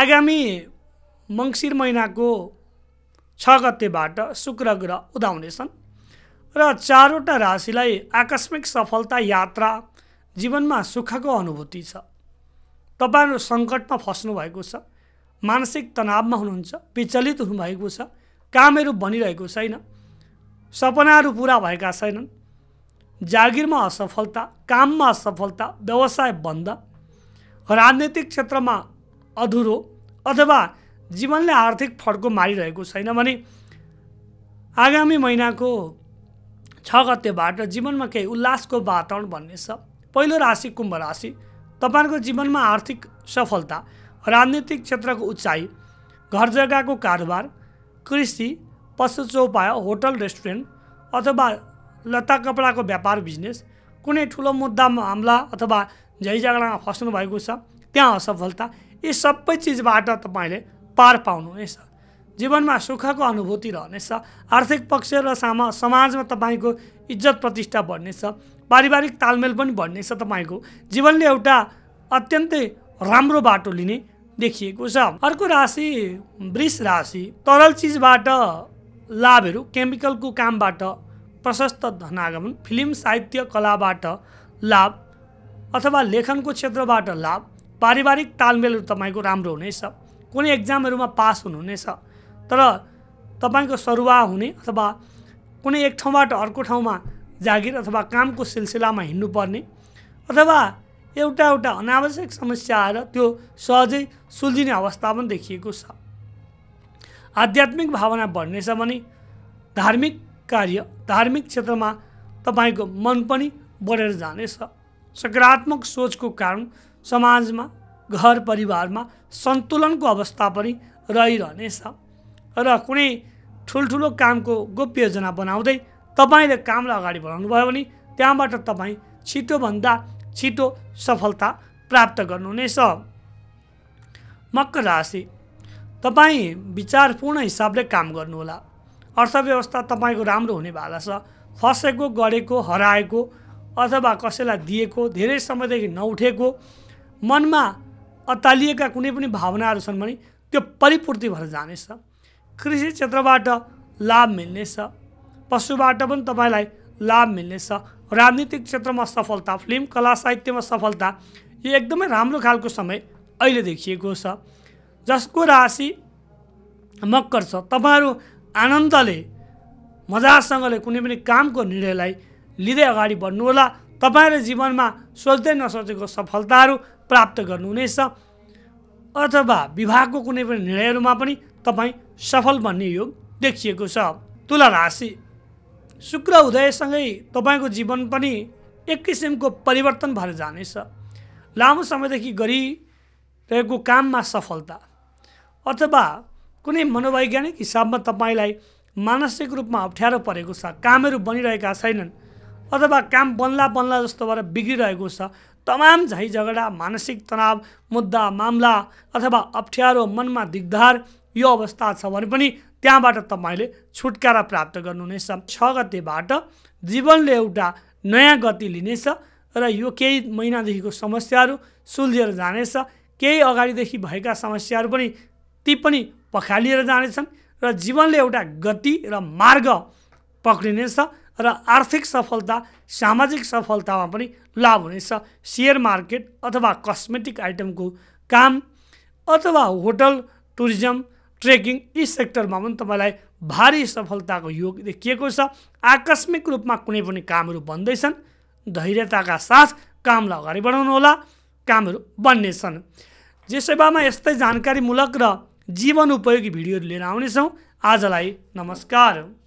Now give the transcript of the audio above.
आगामी मङ्सिर महिनाको छ गतेबाट शुक्र ग्रह उदाउनेछन् र चारवटा राशिलाई आकस्मिक सफलता यात्रा जीवनमा सुखको अनुभूति छ तपाईँहरू सङ्कटमा भएको छ मानसिक तनावमा हुनुहुन्छ विचलित हुनुभएको छ कामहरू बनिरहेको छैन सपनाहरू पुरा भएका छैनन् जागिरमा असफलता काममा असफलता व्यवसाय बन्द राजनैतिक क्षेत्रमा अधुरो अथवा जीवनले आर्थिक फड्को मारिरहेको छैन भने आगामी महिनाको छ गतेबाट जीवनमा केही उल्लासको वातावरण बन्ने छ पहिलो राशि कुम्भ राशि तपाईँको जीवनमा आर्थिक सफलता राजनीतिक क्षेत्रको उचाइ घर जग्गाको कारोबार कृषि पशु चौपाय होटल रेस्टुरेन्ट अथवा लत्ता कपडाको व्यापार बिजनेस कुनै ठुलो मुद्दामा हमला अथवा झै झगडामा फस्नु भएको छ त्यहाँ असफलता यी सबै चिजबाट तपाईँले पार पाउनुहुनेछ जीवनमा सुखको अनुभूति रहनेछ आर्थिक पक्ष र सामा समाजमा तपाईँको इज्जत प्रतिष्ठा बढ्नेछ पारिवारिक तालमेल पनि बढ्नेछ तपाईँको जीवनले एउटा अत्यन्तै राम्रो बाटो लिने देखिएको छ अर्को राशि वृष राशि तरल चिजबाट लाभहरू केमिकलको कामबाट प्रशस्त धनागमन फिल्म साहित्य कलाबाट लाभ अथवा लेखनको क्षेत्रबाट लाभ पारिवारिक तालमेलहरू तपाईँको राम्रो हुनेछ कुनै एक्जामहरूमा पास हुनुहुनेछ तर तपाईँको सरुवा हुने अथवा कुनै एक ठाउँबाट अर्को ठाउँमा जागिर अथवा कामको सिलसिलामा हिँड्नुपर्ने अथवा एउटा एउटा अनावश्यक समस्या आएर त्यो सहजै सुल्झिने अवस्था पनि देखिएको छ आध्यात्मिक भावना बढ्नेछ भने धार्मिक कार्य धार्मिक क्षेत्रमा तपाईँको मन पनि बढेर जानेछ सकारात्मक सोचको कारण समाजमा घर परिवारमा सन्तुलनको अवस्था पनि रहिरहनेछ र कुनै ठुल्ठुलो कामको गोप्य योजना बनाउँदै तपाईँले कामलाई अगाडि बढाउनु भयो भने त्यहाँबाट तपाईँ छिटोभन्दा छिटो सफलता प्राप्त गर्नुहुनेछ मकर राशि तपाईँ विचारपूर्ण हिसाबले काम गर्नुहोला अर्थव्यवस्था तपाईँको राम्रो हुने भाला छ फसेको गरेको हराएको अथवा कसैलाई दिएको धेरै समयदेखि नउठेको मनमा अतालिएका कुनै पनि भावनाहरू छन् भने त्यो परिपूर्ति भएर जानेछ कृषि क्षेत्रबाट लाभ मिल्नेछ पशुबाट पनि तपाईँलाई लाभ मिल्नेछ राजनीतिक क्षेत्रमा सफलता फिल्म कला साहित्यमा सफलता यो एकदमै राम्रो खालको समय अहिले देखिएको छ जसको राशि मकर छ तपाईँहरू आनन्दले मजासँगले कुनै पनि कामको निर्णयलाई लिँदै अगाडि बढ्नुहोला तपाईँले जीवनमा सोच्दै नसोचेको सफलताहरू प्राप्त गर्नुहुनेछ अथवा विभागको कुनै पनि निर्णयहरूमा पनि तपाईँ सफल बन्ने योग देखिएको छ तुला राशि शुक्र उदयसँगै तपाईँको जीवन पनि एक किसिमको परिवर्तन भएर जानेछ लामो समयदेखि गरिरहेको काममा सफलता अथवा कुनै मनोवैज्ञानिक हिसाबमा तपाईँलाई मानसिक रूपमा अप्ठ्यारो परेको छ कामहरू बनिरहेका छैनन् अथवा काम बन्ला बन्ला जस्तो भएर बिग्रिरहेको छ तमाम झै झगडा मानसिक तनाव मुद्दा मामला अथवा अप्ठ्यारो मनमा दिग्धार यो अवस्था छ भने पनि त्यहाँबाट तपाईँले छुटकारा प्राप्त गर्नुहुनेछ छ गतेबाट जीवनले एउटा नयाँ गति लिनेछ र यो केही महिनादेखिको समस्याहरू सुल्झिएर जानेछ केही अगाडिदेखि भएका समस्याहरू पनि ती पनि पखालिएर जानेछन् र जीवनले एउटा गति र मार्ग पक्रिनेछ र आर्थिक सफलता सामाजिक सफलतामा पनि लाभ हुनेछ सेयर मार्केट अथवा कस्मेटिक आइटमको काम अथवा होटल टुरिज्म ट्रेकिङ यी सेक्टरमा पनि तपाईँलाई भारी सफलताको योग देखिएको छ आकस्मिक रूपमा कुनै पनि कामहरू बन्दैछन् धैर्यताका साथ कामलाई अगाडि बढाउनुहोला कामहरू बन्नेछन् जे सेवामा यस्तै जानकारीमूलक र जीवन उपयोगी भिडियोहरू लिएर आउनेछौँ आजलाई नमस्कार